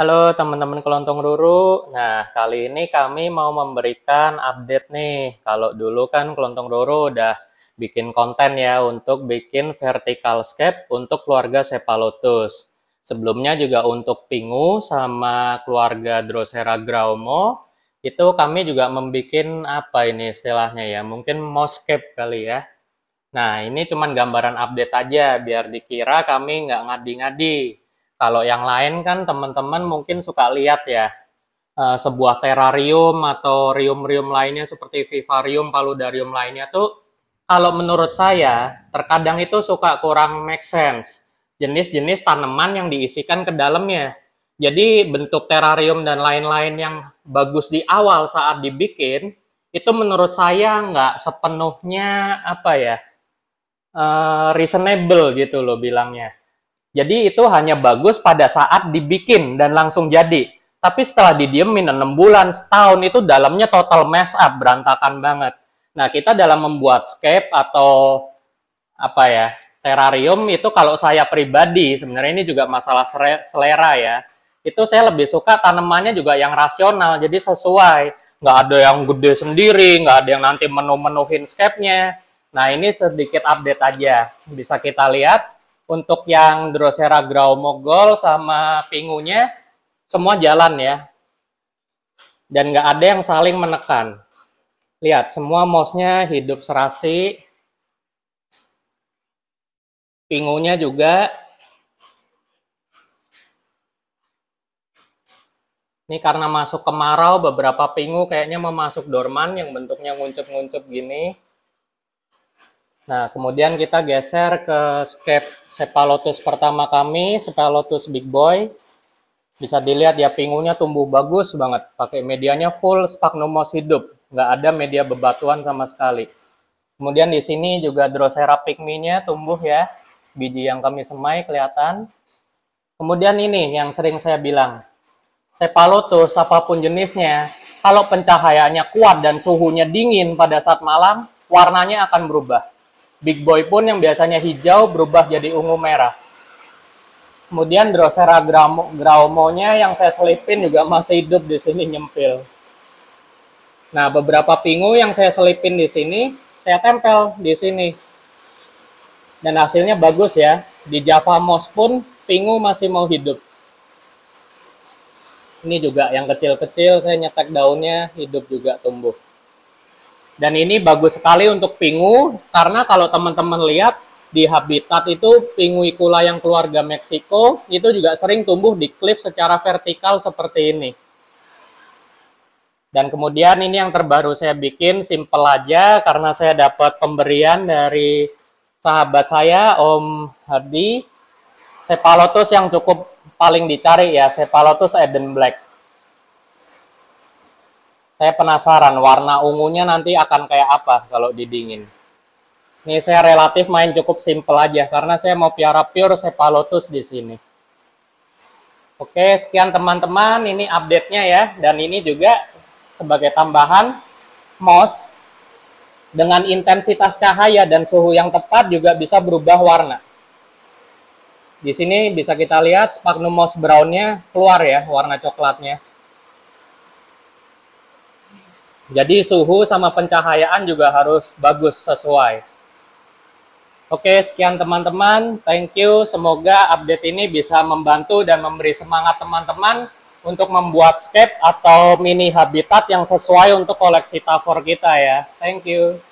Halo teman-teman kelontong ruru. Nah, kali ini kami mau memberikan update nih. Kalau dulu kan kelontong ruru udah bikin konten ya untuk bikin vertical scape untuk keluarga Sepalotus. Sebelumnya juga untuk pingu sama keluarga Drosera graumo itu kami juga membuat apa ini istilahnya ya, mungkin moscape kali ya. Nah, ini cuman gambaran update aja biar dikira kami nggak ngadi-ngadi. Kalau yang lain kan teman-teman mungkin suka lihat ya eh, sebuah terrarium atau rium-rium lainnya seperti vivarium, paludarium lainnya tuh kalau menurut saya terkadang itu suka kurang make sense jenis-jenis tanaman yang diisikan ke dalamnya. Jadi bentuk terrarium dan lain-lain yang bagus di awal saat dibikin itu menurut saya nggak sepenuhnya apa ya uh, reasonable gitu loh bilangnya. Jadi itu hanya bagus pada saat dibikin dan langsung jadi. Tapi setelah didiemin 6 bulan, setahun itu dalamnya total mess up, berantakan banget. Nah, kita dalam membuat scape atau apa ya, terrarium itu kalau saya pribadi, sebenarnya ini juga masalah selera ya. Itu saya lebih suka tanamannya juga yang rasional, jadi sesuai. Nggak ada yang gede sendiri, nggak ada yang nanti menu-menuhin scape-nya. Nah, ini sedikit update aja. Bisa kita lihat untuk yang Drosera Grau Mogol sama pingunya semua jalan ya. Dan nggak ada yang saling menekan. Lihat, semua mouse-nya hidup serasi. Pingunya juga. Ini karena masuk kemarau, beberapa pingu kayaknya memasuk dorman yang bentuknya nguncup-nguncup gini. Nah, kemudian kita geser ke scape Sepalotus pertama kami, Sepalotus Big Boy. Bisa dilihat ya pingunya tumbuh bagus banget. Pakai medianya full sphagnumos hidup. Nggak ada media bebatuan sama sekali. Kemudian di sini juga Drosera pygmy tumbuh ya. Biji yang kami semai kelihatan. Kemudian ini yang sering saya bilang. Sepalotus apapun jenisnya, kalau pencahayaannya kuat dan suhunya dingin pada saat malam, warnanya akan berubah. Big Boy pun yang biasanya hijau berubah jadi ungu merah. Kemudian Drosera graumonya yang saya selipin juga masih hidup di sini nyempil. Nah, beberapa pingu yang saya selipin di sini, saya tempel di sini. Dan hasilnya bagus ya. Di Java Moss pun pingu masih mau hidup. Ini juga yang kecil-kecil saya nyetek daunnya hidup juga tumbuh. Dan ini bagus sekali untuk pingu karena kalau teman-teman lihat di habitat itu pingu ikula yang keluarga Meksiko itu juga sering tumbuh di klip secara vertikal seperti ini. Dan kemudian ini yang terbaru saya bikin simple aja karena saya dapat pemberian dari sahabat saya Om Hardi Sepalotus yang cukup paling dicari ya Sepalotus Eden Black. Saya penasaran warna ungunya nanti akan kayak apa kalau didingin. Ini saya relatif main cukup simple aja karena saya mau piara pure Sepalotus di sini. Oke, sekian teman-teman, ini update-nya ya. Dan ini juga sebagai tambahan moss dengan intensitas cahaya dan suhu yang tepat juga bisa berubah warna. Di sini bisa kita lihat sphagnum moss brown-nya keluar ya warna coklatnya. Jadi suhu sama pencahayaan juga harus bagus sesuai. Oke, sekian teman-teman. Thank you. Semoga update ini bisa membantu dan memberi semangat teman-teman untuk membuat scape atau mini habitat yang sesuai untuk koleksi tafor kita ya. Thank you.